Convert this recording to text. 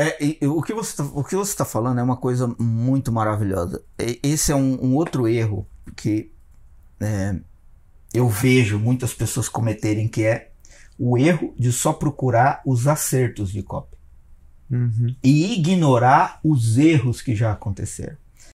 É, e, o que você está tá falando é uma coisa muito maravilhosa. E, esse é um, um, outro erro que é, eu vejo muitas pessoas cometerem, que é o erro de só procurar os acertos de copy uhum. e ignorar os erros que já aconteceram.